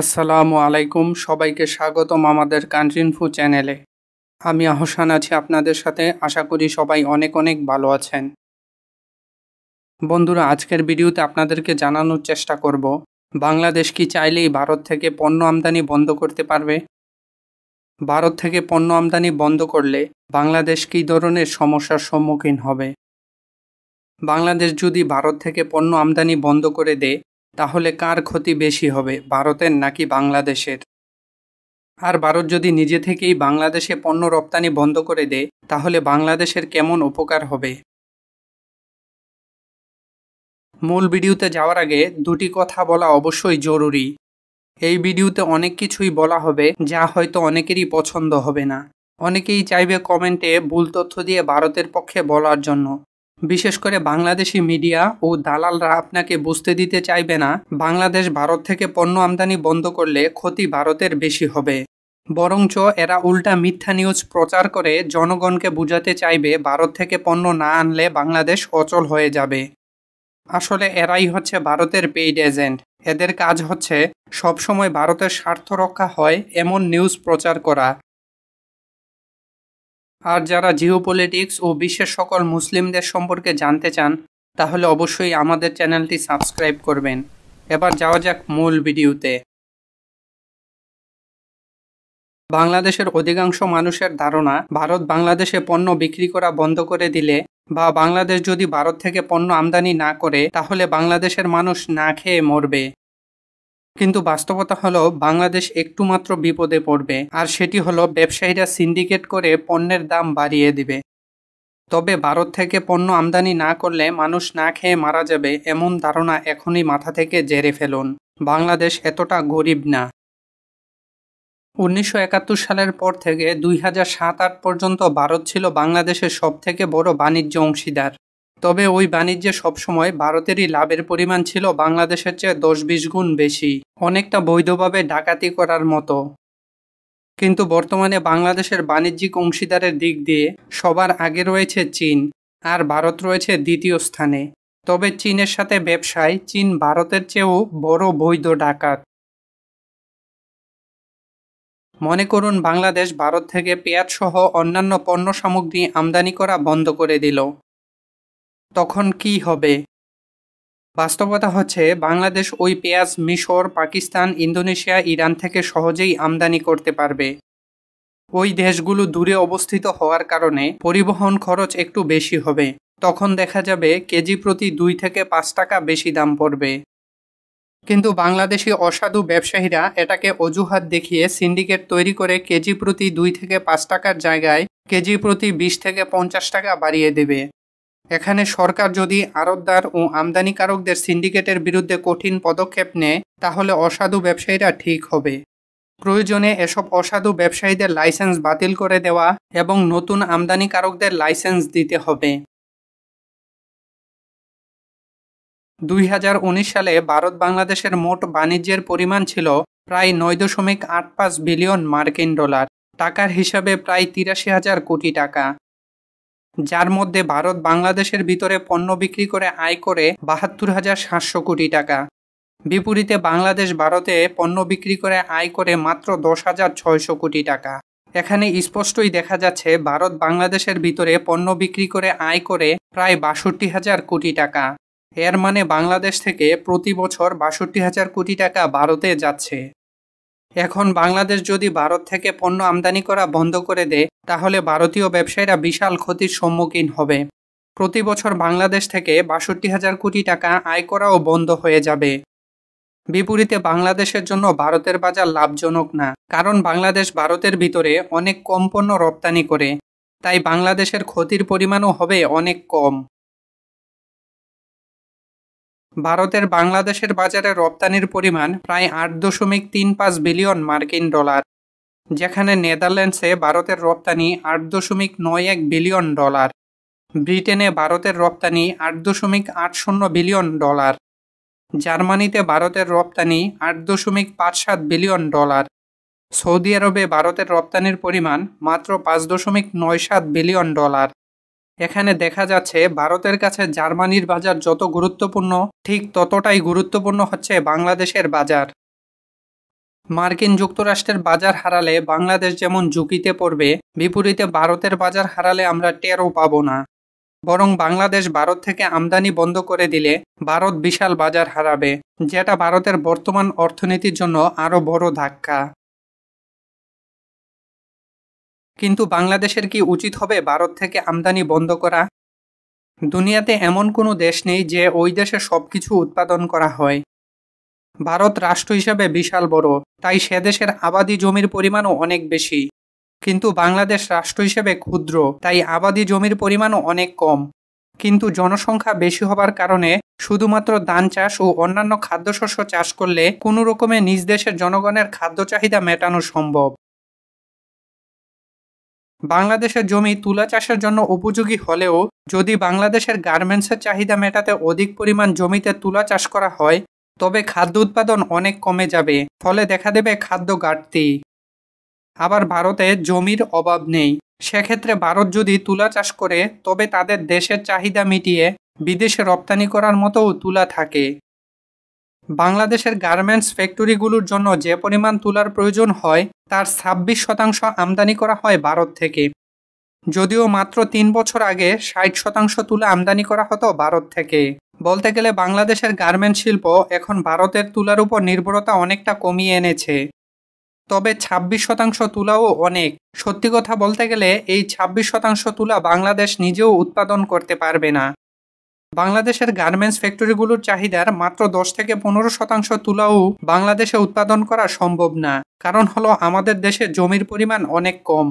আসসালামু আলাইকুম সবাইকে স্বাগতম আমাদের কান্ট্রিনফু চ্যানেলে আমি আহসান আছি আপনাদের সাথে আশা করি সবাই অনেক অনেক ভালো আছেন বন্ধুরা আজকের ভিডিওতে আপনাদেরকে জানানোর চেষ্টা করব বাংলাদেশ কি চাইলেই ভারত থেকে পণ্য আমদানি বন্ধ করতে পারবে ভারত থেকে পণ্য আমদানি বন্ধ করলে বাংলাদেশ কী ধরনের সমস্যার সম্মুখীন হবে বাংলাদেশ যদি ভারত থেকে পণ্য আমদানি বন্ধ করে দেয় তাহলে কার ক্ষতি বেশি হবে ভারতের নাকি বাংলাদেশের আর ভারত যদি নিজে থেকেই বাংলাদেশে পণ্য রপ্তানি বন্ধ করে দেয় তাহলে বাংলাদেশের কেমন উপকার হবে মূল ভিডিওতে যাওয়ার আগে দুটি কথা বলা অবশ্যই জরুরি এই ভিডিওতে অনেক কিছুই বলা হবে যা হয়তো অনেকেরই পছন্দ হবে না অনেকেই চাইবে কমেন্টে ভুল তথ্য দিয়ে ভারতের পক্ষে বলার জন্য বিশেষ করে বাংলাদেশি মিডিয়া ও দালালরা আপনাকে বুঝতে দিতে চাইবে না বাংলাদেশ ভারত থেকে পণ্য আমদানি বন্ধ করলে ক্ষতি ভারতের বেশি হবে বরঞ্চ এরা উল্টা মিথ্যা নিউজ প্রচার করে জনগণকে বুঝাতে চাইবে ভারত থেকে পণ্য না আনলে বাংলাদেশ অচল হয়ে যাবে আসলে এরাই হচ্ছে ভারতের পেইড এজেন্ট এদের কাজ হচ্ছে সবসময় ভারতের স্বার্থ রক্ষা হয় এমন নিউজ প্রচার করা আর যারা জিওপলিটিক্স ও বিশ্বের সকল মুসলিমদের সম্পর্কে জানতে চান তাহলে অবশ্যই আমাদের চ্যানেলটি সাবস্ক্রাইব করবেন এবার যাওয়া যাক মূল ভিডিওতে বাংলাদেশের অধিকাংশ মানুষের ধারণা ভারত বাংলাদেশে পণ্য বিক্রি করা বন্ধ করে দিলে বা বাংলাদেশ যদি ভারত থেকে পণ্য আমদানি না করে তাহলে বাংলাদেশের মানুষ না খেয়ে মরবে কিন্তু বাস্তবতা হলো বাংলাদেশ একটু মাত্র বিপদে পড়বে আর সেটি হলো ব্যবসায়ীরা সিন্ডিকেট করে পণ্যের দাম বাড়িয়ে দিবে তবে ভারত থেকে পণ্য আমদানি না করলে মানুষ না খেয়ে মারা যাবে এমন ধারণা এখনই মাথা থেকে জেরে ফেলুন বাংলাদেশ এতটা গরিব না উনিশশো একাত্তর সালের পর থেকে দুই হাজার সাত আট পর্যন্ত ভারত ছিল বাংলাদেশের সবথেকে বড় বাণিজ্য অংশীদার তবে ওই বাণিজ্যে সবসময় ভারতেরই লাভের পরিমাণ ছিল বাংলাদেশের চেয়ে দশ বিশ গুণ বেশি অনেকটা বৈধভাবে ডাকাতি করার মতো কিন্তু বর্তমানে বাংলাদেশের বাণিজ্যিক অংশীদারের দিক দিয়ে সবার আগে রয়েছে চীন আর ভারত রয়েছে দ্বিতীয় স্থানে তবে চীনের সাথে ব্যবসায় চীন ভারতের চেয়েও বড় বৈধ ডাকাত মনে করুন বাংলাদেশ ভারত থেকে পেঁয়াজ সহ অন্যান্য পণ্য সামগ্রী আমদানি করা বন্ধ করে দিল তখন কি হবে বাস্তবতা হচ্ছে বাংলাদেশ ওই পেঁয়াজ মিশর পাকিস্তান ইন্দোনেশিয়া ইরান থেকে সহজেই আমদানি করতে পারবে ওই দেশগুলো দূরে অবস্থিত হওয়ার কারণে পরিবহন খরচ একটু বেশি হবে তখন দেখা যাবে কেজি প্রতি দুই থেকে পাঁচ টাকা বেশি দাম পড়বে কিন্তু বাংলাদেশি অসাধু ব্যবসায়ীরা এটাকে অজুহাত দেখিয়ে সিন্ডিকেট তৈরি করে কেজি প্রতি দুই থেকে পাঁচ টাকার জায়গায় কেজি প্রতি বিশ থেকে পঞ্চাশ টাকা বাড়িয়ে দেবে এখানে সরকার যদি আড়তদার ও আমদানিকারকদের সিন্ডিকেটের বিরুদ্ধে কঠিন পদক্ষেপ নেয় তাহলে অসাধু ব্যবসায়ীরা ঠিক হবে প্রয়োজনে এসব অসাধু ব্যবসায়ীদের লাইসেন্স বাতিল করে দেওয়া এবং নতুন আমদানিকারকদের লাইসেন্স দিতে হবে দুই হাজার উনিশ সালে ভারত বাংলাদেশের মোট বাণিজ্যের পরিমাণ ছিল প্রায় নয় দশমিক আট পাঁচ বিলিয়ন মার্কিন ডলার টাকার হিসাবে প্রায় তিরাশি হাজার কোটি টাকা যার মধ্যে ভারত বাংলাদেশের ভিতরে পণ্য বিক্রি করে আয় করে বাহাত্তর হাজার সাতশো কোটি টাকা বিপরীতে বাংলাদেশ ভারতে পণ্য বিক্রি করে আয় করে মাত্র দশ হাজার ছয়শো কোটি টাকা এখানে স্পষ্টই দেখা যাচ্ছে ভারত বাংলাদেশের ভিতরে পণ্য বিক্রি করে আয় করে প্রায় বাষট্টি হাজার কোটি টাকা এর মানে বাংলাদেশ থেকে প্রতি বছর বাষট্টি হাজার কোটি টাকা ভারতে যাচ্ছে এখন বাংলাদেশ যদি ভারত থেকে পণ্য আমদানি করা বন্ধ করে দেয় তাহলে ভারতীয় ব্যবসায়ীরা বিশাল ক্ষতির সম্মুখীন হবে প্রতি বছর বাংলাদেশ থেকে বাষট্টি হাজার কোটি টাকা আয় করাও বন্ধ হয়ে যাবে বিপরীতে বাংলাদেশের জন্য ভারতের বাজার লাভজনক না কারণ বাংলাদেশ ভারতের ভিতরে অনেক কম পণ্য রপ্তানি করে তাই বাংলাদেশের ক্ষতির পরিমাণও হবে অনেক কম ভারতের বাংলাদেশের বাজারে রপ্তানির পরিমাণ প্রায় আট দশমিক তিন পাঁচ বিলিয়ন মার্কিন ডলার যেখানে নেদারল্যান্ডসে ভারতের রপ্তানি আট দশমিক নয় এক বিলিয়ন ডলার ব্রিটেনে ভারতের রপ্তানি আট দশমিক আট শূন্য বিলিয়ন ডলার জার্মানিতে ভারতের রপ্তানি আট দশমিক পাঁচ সাত বিলিয়ন ডলার সৌদি আরবে ভারতের রপ্তানির পরিমাণ মাত্র পাঁচ দশমিক নয় সাত বিলিয়ন ডলার এখানে দেখা যাচ্ছে ভারতের কাছে জার্মানির বাজার যত গুরুত্বপূর্ণ ঠিক ততটাই গুরুত্বপূর্ণ হচ্ছে বাংলাদেশের বাজার মার্কিন যুক্তরাষ্ট্রের বাজার হারালে বাংলাদেশ যেমন ঝুঁকিতে পড়বে বিপরীতে ভারতের বাজার হারালে আমরা টেরও পাব না বরং বাংলাদেশ ভারত থেকে আমদানি বন্ধ করে দিলে ভারত বিশাল বাজার হারাবে যেটা ভারতের বর্তমান অর্থনীতির জন্য আরও বড় ধাক্কা কিন্তু বাংলাদেশের কি উচিত হবে ভারত থেকে আমদানি বন্ধ করা দুনিয়াতে এমন কোনো দেশ নেই যে ওই দেশে সব কিছু উৎপাদন করা হয় ভারত রাষ্ট্র হিসাবে বিশাল বড় তাই সে দেশের আবাদি জমির পরিমাণও অনেক বেশি কিন্তু বাংলাদেশ রাষ্ট্র হিসেবে ক্ষুদ্র তাই আবাদি জমির পরিমাণও অনেক কম কিন্তু জনসংখ্যা বেশি হবার কারণে শুধুমাত্র ধান চাষ ও অন্যান্য খাদ্যশস্য চাষ করলে কোনো রকমে নিজ দেশের জনগণের খাদ্য চাহিদা মেটানো সম্ভব বাংলাদেশের জমি তুলা চাষের জন্য উপযোগী হলেও যদি বাংলাদেশের গার্মেন্টসের চাহিদা মেটাতে অধিক পরিমাণ জমিতে তুলা চাষ করা হয় তবে খাদ্য উৎপাদন অনেক কমে যাবে ফলে দেখা দেবে খাদ্য ঘাটতি আবার ভারতে জমির অভাব নেই সেক্ষেত্রে ভারত যদি তুলা চাষ করে তবে তাদের দেশের চাহিদা মিটিয়ে বিদেশে রপ্তানি করার মতোও তুলা থাকে বাংলাদেশের গার্মেন্টস ফ্যাক্টরিগুলোর জন্য যে পরিমাণ তুলার প্রয়োজন হয় তার ছাব্বিশ শতাংশ আমদানি করা হয় ভারত থেকে যদিও মাত্র তিন বছর আগে ষাট শতাংশ তুলা আমদানি করা হতো ভারত থেকে বলতে গেলে বাংলাদেশের গার্মেন্ট শিল্প এখন ভারতের তুলার উপর নির্ভরতা অনেকটা কমিয়ে এনেছে তবে ২৬ শতাংশ তুলাও অনেক সত্যি কথা বলতে গেলে এই ২৬ শতাংশ তুলা বাংলাদেশ নিজেও উৎপাদন করতে পারবে না বাংলাদেশের গার্মেন্টস ফ্যাক্টরিগুলোর চাহিদার মাত্র দশ থেকে পনেরো শতাংশ তুলাও বাংলাদেশে উৎপাদন করা সম্ভব না কারণ হলো আমাদের দেশে জমির পরিমাণ অনেক কম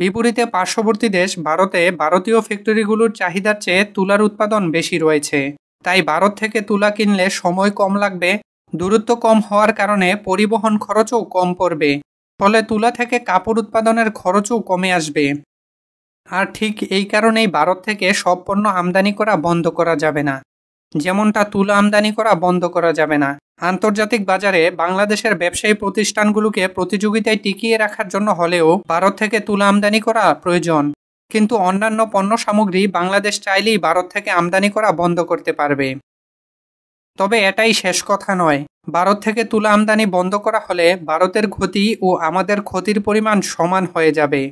বিপরীতে পার্শ্ববর্তী দেশ ভারতে ভারতীয় ফ্যাক্টরিগুলোর চাহিদার চেয়ে তুলার উৎপাদন বেশি রয়েছে তাই ভারত থেকে তুলা কিনলে সময় কম লাগবে দূরত্ব কম হওয়ার কারণে পরিবহন খরচও কম পড়বে ফলে তুলা থেকে কাপড় উৎপাদনের খরচও কমে আসবে আর ঠিক এই কারণেই ভারত থেকে সব পণ্য আমদানি করা বন্ধ করা যাবে না যেমনটা তুলা আমদানি করা বন্ধ করা যাবে না আন্তর্জাতিক বাজারে বাংলাদেশের ব্যবসায়ী প্রতিষ্ঠানগুলোকে প্রতিযোগিতায় টিকিয়ে রাখার জন্য হলেও ভারত থেকে তুলা আমদানি করা প্রয়োজন কিন্তু অন্যান্য পণ্য সামগ্রী বাংলাদেশ চাইলেই ভারত থেকে আমদানি করা বন্ধ করতে পারবে তবে এটাই শেষ কথা নয় ভারত থেকে তুলা আমদানি বন্ধ করা হলে ভারতের ক্ষতি ও আমাদের ক্ষতির পরিমাণ সমান হয়ে যাবে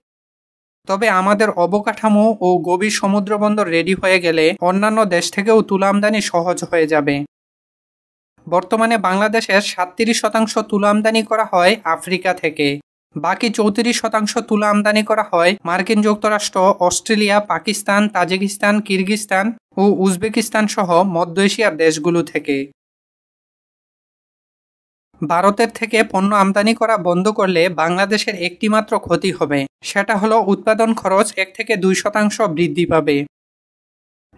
তবে আমাদের অবকাঠামো ও গভীর সমুদ্র বন্দর রেডি হয়ে গেলে অন্যান্য দেশ থেকেও তুলা আমদানি সহজ হয়ে যাবে বর্তমানে বাংলাদেশের সাতত্রিশ শতাংশ তুলা আমদানি করা হয় আফ্রিকা থেকে বাকি চৌত্রিশ শতাংশ তুলা আমদানি করা হয় মার্কিন যুক্তরাষ্ট্র অস্ট্রেলিয়া পাকিস্তান তাজিকিস্তান কিরগিস্তান ও উজবেকিস্তান সহ মধ্য এশিয়ার দেশগুলো থেকে ভারতের থেকে পণ্য আমদানি করা বন্ধ করলে বাংলাদেশের একটিমাত্র ক্ষতি হবে সেটা হলো উৎপাদন খরচ এক থেকে দুই শতাংশ বৃদ্ধি পাবে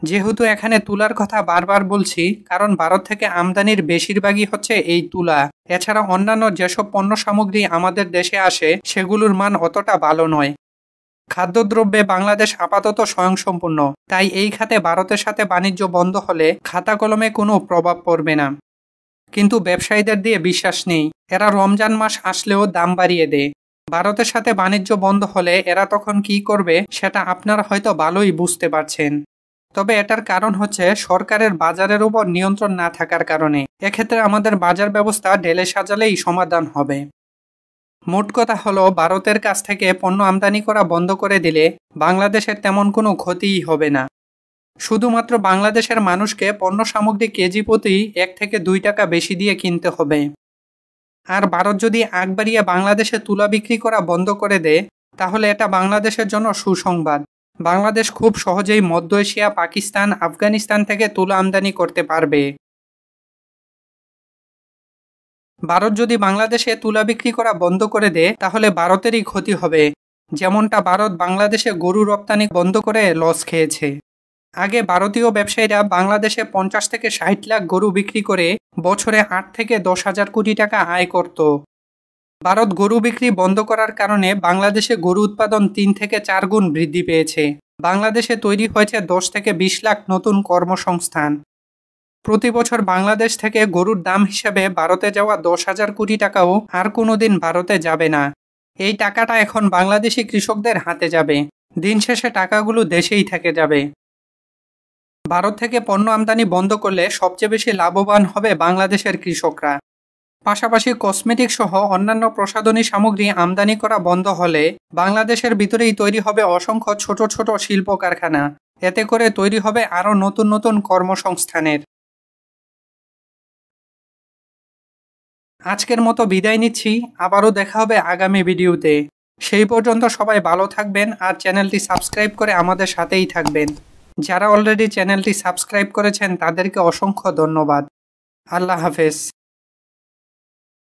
যেহেতু এখানে তুলার কথা বারবার বলছি কারণ ভারত থেকে আমদানির বেশিরভাগই হচ্ছে এই তুলা এছাড়া অন্যান্য যেসব পণ্য সামগ্রী আমাদের দেশে আসে সেগুলোর মান অতটা ভালো নয় খাদ্যদ্রব্যে বাংলাদেশ আপাতত স্বয়ংসম্পূর্ণ তাই এই খাতে ভারতের সাথে বাণিজ্য বন্ধ হলে খাতা কলমে কোনো প্রভাব পড়বে না কিন্তু ব্যবসায়ীদের দিয়ে বিশ্বাস নেই এরা রমজান মাস আসলেও দাম বাড়িয়ে দেয় ভারতের সাথে বাণিজ্য বন্ধ হলে এরা তখন কি করবে সেটা আপনারা হয়তো ভালোই বুঝতে পারছেন তবে এটার কারণ হচ্ছে সরকারের বাজারের উপর নিয়ন্ত্রণ না থাকার কারণে এক্ষেত্রে আমাদের বাজার ব্যবস্থা ঢেলে সাজালেই সমাধান হবে মোট কথা হলো ভারতের কাছ থেকে পণ্য আমদানি করা বন্ধ করে দিলে বাংলাদেশের তেমন কোনো ক্ষতিই হবে না শুধুমাত্র বাংলাদেশের মানুষকে পণ্য সামগ্রী কেজি প্রতি এক থেকে দুই টাকা বেশি দিয়ে কিনতে হবে আর ভারত যদি আগ বাড়িয়ে বাংলাদেশে তুলা বিক্রি করা বন্ধ করে দেয় তাহলে এটা বাংলাদেশের জন্য সুসংবাদ বাংলাদেশ খুব সহজেই মধ্য এশিয়া পাকিস্তান আফগানিস্তান থেকে তুলা আমদানি করতে পারবে ভারত যদি বাংলাদেশে তুলা বিক্রি করা বন্ধ করে দেয় তাহলে ভারতেরই ক্ষতি হবে যেমনটা ভারত বাংলাদেশে গরু রপ্তানি বন্ধ করে লস খেয়েছে আগে ভারতীয় ব্যবসায়ীরা বাংলাদেশে পঞ্চাশ থেকে ষাট লাখ গরু বিক্রি করে বছরে আট থেকে দশ হাজার কোটি টাকা আয় করত ভারত গরু বিক্রি বন্ধ করার কারণে বাংলাদেশে গরু উৎপাদন তিন থেকে চার গুণ বৃদ্ধি পেয়েছে বাংলাদেশে তৈরি হয়েছে দশ থেকে বিশ লাখ নতুন কর্মসংস্থান প্রতি বছর বাংলাদেশ থেকে গরুর দাম হিসেবে ভারতে যাওয়া দশ হাজার কোটি টাকাও আর কোনো দিন ভারতে যাবে না এই টাকাটা এখন বাংলাদেশি কৃষকদের হাতে যাবে দিন শেষে টাকাগুলো দেশেই থেকে যাবে ভারত থেকে পণ্য আমদানি বন্ধ করলে সবচেয়ে বেশি লাভবান হবে বাংলাদেশের কৃষকরা পাশাপাশি কসমেটিক সহ অন্যান্য প্রসাধনী সামগ্রী আমদানি করা বন্ধ হলে বাংলাদেশের ভিতরেই তৈরি হবে অসংখ্য ছোট ছোট শিল্প কারখানা এতে করে তৈরি হবে আরও নতুন নতুন কর্মসংস্থানের আজকের মতো বিদায় নিচ্ছি আবারও দেখা হবে আগামী ভিডিওতে সেই পর্যন্ত সবাই ভালো থাকবেন আর চ্যানেলটি সাবস্ক্রাইব করে আমাদের সাথেই থাকবেন যারা অলরেডি চ্যানেলটি সাবস্ক্রাইব করেছেন তাদেরকে অসংখ্য ধন্যবাদ আল্লাহ হাফেজ